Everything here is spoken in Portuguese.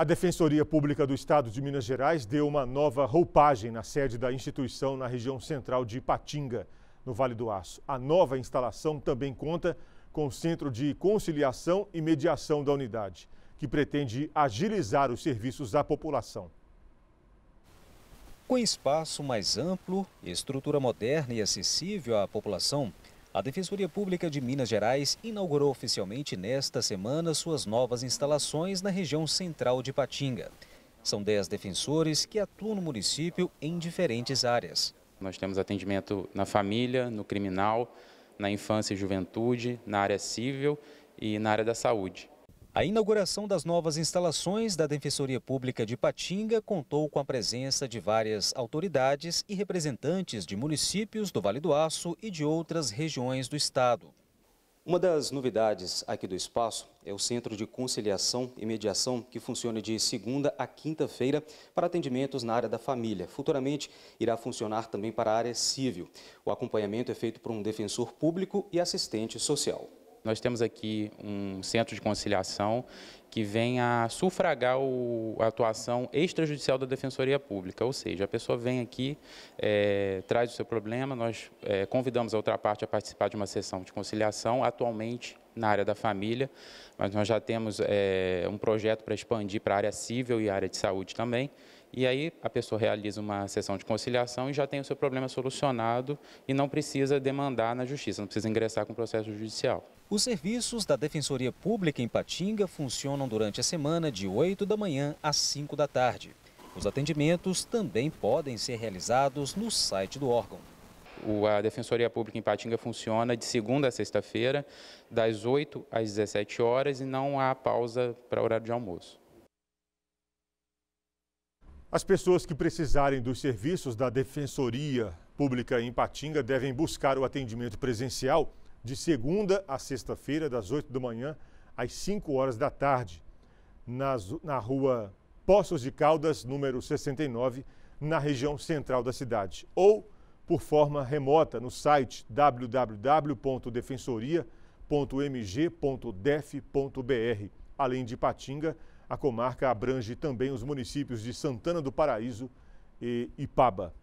A Defensoria Pública do Estado de Minas Gerais deu uma nova roupagem na sede da instituição na região central de Ipatinga, no Vale do Aço. A nova instalação também conta com o Centro de Conciliação e Mediação da unidade, que pretende agilizar os serviços à população. Com espaço mais amplo, estrutura moderna e acessível à população, a Defensoria Pública de Minas Gerais inaugurou oficialmente nesta semana suas novas instalações na região central de Patinga. São 10 defensores que atuam no município em diferentes áreas. Nós temos atendimento na família, no criminal, na infância e juventude, na área civil e na área da saúde. A inauguração das novas instalações da Defensoria Pública de Patinga contou com a presença de várias autoridades e representantes de municípios do Vale do Aço e de outras regiões do estado. Uma das novidades aqui do espaço é o Centro de Conciliação e Mediação, que funciona de segunda a quinta-feira para atendimentos na área da família. Futuramente irá funcionar também para a área civil. O acompanhamento é feito por um defensor público e assistente social. Nós temos aqui um centro de conciliação que vem a sufragar o, a atuação extrajudicial da Defensoria Pública, ou seja, a pessoa vem aqui, é, traz o seu problema, nós é, convidamos a outra parte a participar de uma sessão de conciliação, atualmente na área da família, mas nós já temos é, um projeto para expandir para a área civil e área de saúde também, e aí a pessoa realiza uma sessão de conciliação e já tem o seu problema solucionado e não precisa demandar na justiça, não precisa ingressar com processo judicial. Os serviços da Defensoria Pública em Patinga funcionam durante a semana de 8 da manhã às 5 da tarde. Os atendimentos também podem ser realizados no site do órgão. A Defensoria Pública em Patinga funciona de segunda a sexta-feira, das 8 às 17 horas, e não há pausa para horário de almoço. As pessoas que precisarem dos serviços da Defensoria Pública em Patinga devem buscar o atendimento presencial de segunda a sexta-feira, das 8 da manhã às 5 horas da tarde, nas, na rua Poços de Caldas, número 69, na região central da cidade, ou por forma remota no site www.defensoria.mg.def.br, além de Patinga a comarca abrange também os municípios de Santana do Paraíso e Ipaba.